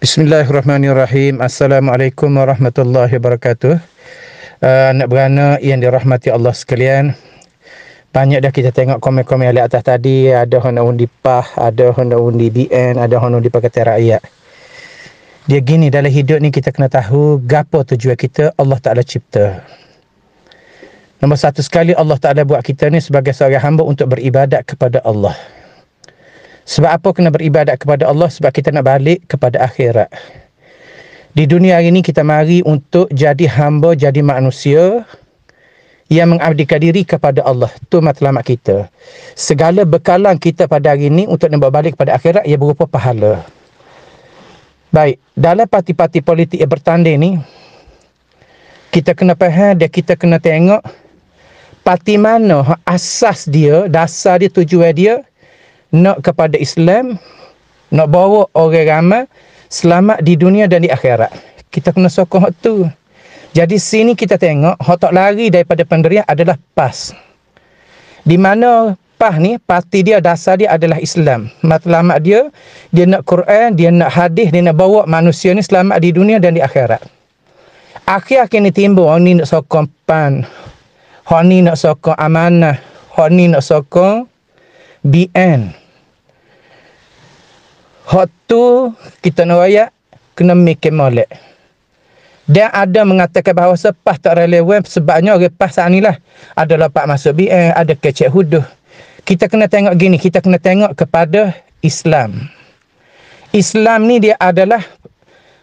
Bismillahirrahmanirrahim. Assalamualaikum warahmatullahi wabarakatuh. Uh, ah, anak beranak yang dirahmati Allah sekalian. Banyak dah kita tengok komen-komen yang atas tadi. Ada Honda Undi PAH, ada Honda Undi BN, ada Honda Undi Pakatan Rakyat. Dia gini, dalam hidup ni kita kena tahu gapo tujuan kita Allah Ta'ala cipta. Nombor satu sekali Allah Ta'ala buat kita ni sebagai seorang hamba untuk beribadat kepada Allah. Sebab apa kena beribadat kepada Allah? Sebab kita nak balik kepada akhirat. Di dunia hari ini kita mari untuk jadi hamba, jadi manusia yang mengabdikan diri kepada Allah. Itu matlamat kita. Segala bekalan kita pada hari ini untuk nak balik kepada akhirat ia berupa pahala. Baik, dalam parti-parti politik yang bertanding ni, kita kena faham dan kita kena tengok parti mana asas dia, dasar dia, tujuan dia, nak kepada Islam, nak bawa orang ramai selamat di dunia dan di akhirat. Kita kena sokong hak tu. Jadi sini kita tengok hak tak lari daripada penderia adalah PAS. Di mana PAS ni parti dia dasar dia adalah Islam. Matlamat dia dia nak Quran, dia nak hadis, dia nak bawa manusia ni selamat di dunia dan di akhirat. Akhir-akhir ni timbul orang ni nak sokong PAN. Orang ni nak sokong amanah. Orang ni nak sokong BN. Hak tu kita nak raya kena mikir molek. Dia ada mengatakan bahawa sepas tak relevan sebabnya lepas saat inilah ada lapak masuk BN, eh, ada kecek huduh. Kita kena tengok gini, kita kena tengok kepada Islam. Islam ni dia adalah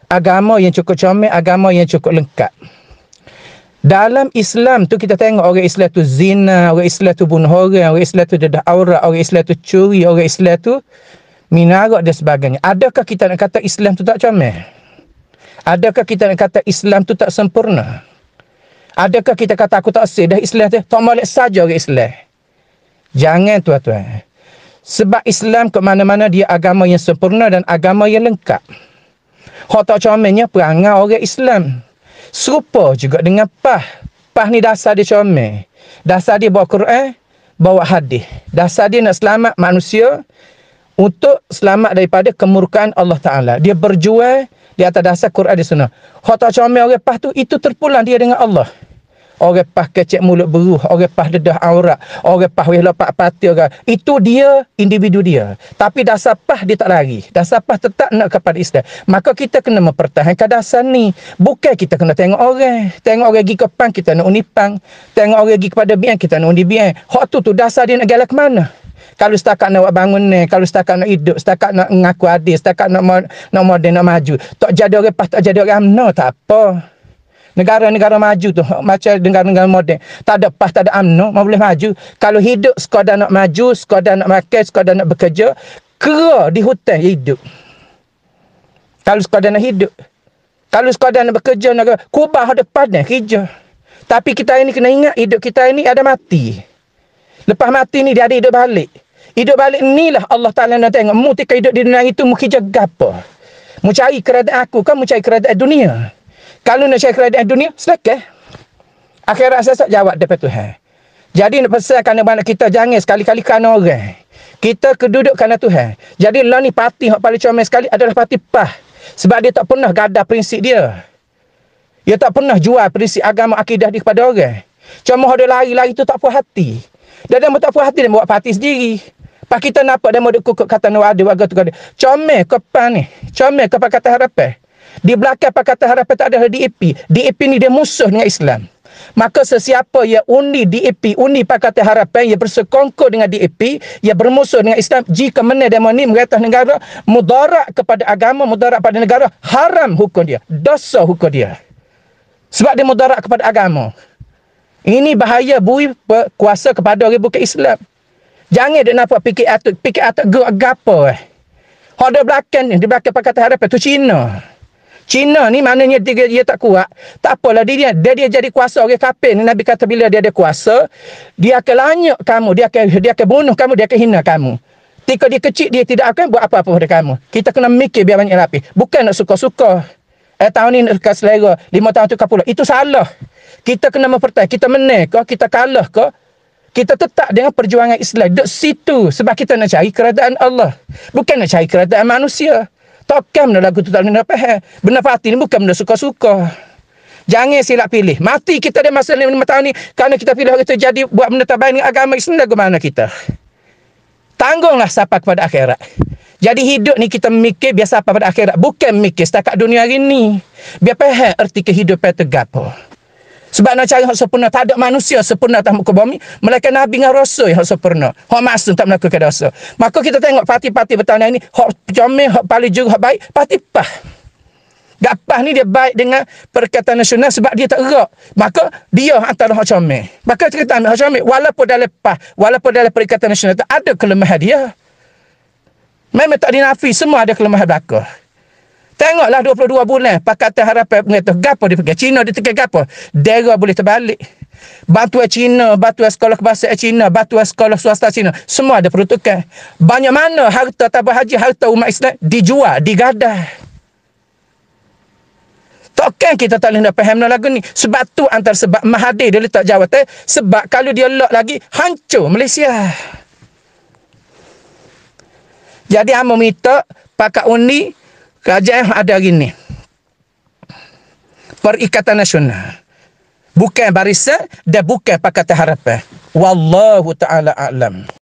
agama yang cukup comel, agama yang cukup lengkap. Dalam Islam tu kita tengok orang Islam tu zina, orang Islam tu bunuh orang, orang Islam tu dedah aurat, orang Islam tu curi, orang Islam tu minarak dan sebagainya. Adakah kita nak kata Islam tu tak comel? Adakah kita nak kata Islam tu tak sempurna? Adakah kita kata aku tak sih dah Islam tu? Tak malik saja ke Islam. Jangan tuan-tuan. Sebab Islam ke mana-mana dia agama yang sempurna dan agama yang lengkap. Kau tak comelnya perangai orang Islam. Serupa juga dengan pah. Pah ni dasar dia comel. Dasar dia bawa Quran, bawa hadis. Dasar dia nak selamat manusia untuk selamat daripada kemurkaan Allah Ta'ala. Dia berjuang di atas dasar Quran di sana. Kalau tak comel orang pas tu, itu terpulang dia dengan Allah. Orang pas kecek mulut beruh, orang pas dedah aurat, orang pas weh lopak pati orang. Itu dia, individu dia. Tapi dasar pah dia tak lari. Dasar pah tetap nak kepada Islam. Maka kita kena mempertahankan dasar ni. Bukan kita kena tengok orang. Tengok orang pergi ke pang, kita nak unipang. Tengok orang pergi kepada bian, kita nak undi bian. tu tu dasar dia nak gala mana? Kalau setakat nak bangun ni, kalau setakat nak hidup, setakat nak mengaku adil, setakat nak nak moden nak maju. Tak jadi orang pas tak jadi orang no tak apa. Negara-negara maju tu macam negara-negara moden. Tak ada pas, tak ada amno, mau boleh maju. Kalau hidup sekadar nak maju, sekadar nak makan, sekadar nak bekerja, kera di hutan hidup. Kalau sekadar nak hidup. Kalau sekadar nak bekerja, nak kubah depan ni, kerja. Tapi kita ini kena ingat hidup kita ini ada mati. Lepas mati ni dia ada hidup balik. Hidup balik ni lah Allah Ta'ala nak tengok. Mu tika hidup di dunia itu, mu kerja apa? Mu cari kerajaan aku kan? Mu cari kerajaan dunia. Kalau nak cari kerajaan dunia, selek eh? Akhirat saya jawab daripada Tuhan. Jadi nak pesan kanak mana kita, jangan sekali-kali kerana orang. Kita keduduk kerana Tuhan. Jadi lah ni parti yang paling comel sekali adalah parti PAH. Sebab dia tak pernah gadah prinsip dia. Dia tak pernah jual prinsip agama akidah dia kepada orang. Cuma dia lari-lari tu tak puas hati. Dia dah tak puas hati dia buat parti sendiri. Pak kita nampak dia mau kukuk kata no ada warga tu kata. Comel ke pan ni? Comel ke pak kata harapan? Di belakang pak kata harapan tak ada DAP. DAP ni dia musuh dengan Islam. Maka sesiapa yang uni DAP, undi pak kata harapan yang bersekongkol dengan DAP, yang bermusuh dengan Islam, jika mana dia ni meretas negara, mudarat kepada agama, mudarat kepada negara, haram hukum dia. Dosa hukum dia. Sebab dia mudarat kepada agama. Ini bahaya bui kuasa kepada orang bukan Islam. Jangan dia nampak fikir atuk, fikir atuk gua agapa eh. Hodoh belakang ni, di belakang pakatan Harapan tu Cina. Cina ni maknanya dia, dia tak kuat. Tak apalah dia, dia, dia jadi kuasa orang kapil ni. Nabi kata bila dia ada kuasa, dia akan lanyuk kamu, dia akan, dia akan bunuh kamu, dia akan hina kamu. Tika dia kecil, dia tidak akan buat apa-apa pada kamu. Kita kena mikir biar banyak rapi. Bukan nak suka-suka eh, tahun ni dekat selera, lima tahun tu kat pulau. Itu salah. Kita kena mempertahankan. Kita menang ke? Kita kalah ke? Kita tetap dengan perjuangan Islam. Di situ. Sebab kita nak cari kerajaan Allah. Bukan nak cari kerajaan manusia. Tokkan benda lagu tu tak benda pahal. Eh. Benda fatih ni bukan benda suka-suka. Jangan silap pilih. Mati kita dalam masa lima tahun ni. Kerana kita pilih orang itu jadi buat benda terbaik dengan agama Islam. Bagaimana kita? Tanggunglah sapa kepada akhirat. Jadi hidup ni kita mikir biasa apa pada akhirat. Bukan mikir setakat dunia hari ni. Biar paham erti kehidupan itu apa. Sebab nak cari yang sempurna. Tak ada manusia sempurna atas muka bumi. Mereka Nabi dengan Rasul yang sempurna. Yang masuk tak melakukan dosa. Maka kita tengok parti-parti bertahun ini. Yang comel, yang paling juga, yang baik. Parti pah. Gak pah ni dia baik dengan perkataan nasional sebab dia tak erak. Maka dia antara hak comel. Maka cerita hak comel. Walaupun dalam pah, walaupun dalam perkataan nasional tak ada kelemahan dia. Memang tak dinafi semua ada kelemahan belaka. Tengoklah 22 bulan pakatan harapan mengatur gapo dia pergi Cina dia tekan gapo. Dera boleh terbalik. Batu Cina, batu sekolah kebangsaan Cina, batu sekolah swasta Cina, semua ada perutukan. Banyak mana harta tabah haji, harta umat Islam dijual, digadai. Takkan kita tak boleh nak faham lagu ni. Sebab tu antara sebab Mahathir dia letak jawatan. Sebab kalau dia lock lagi, hancur Malaysia. Jadi amo minta pakak undi kerajaan ada hari ini. Perikatan Nasional. Bukan barisan dan bukan pakatan harapan. Wallahu ta'ala a'lam.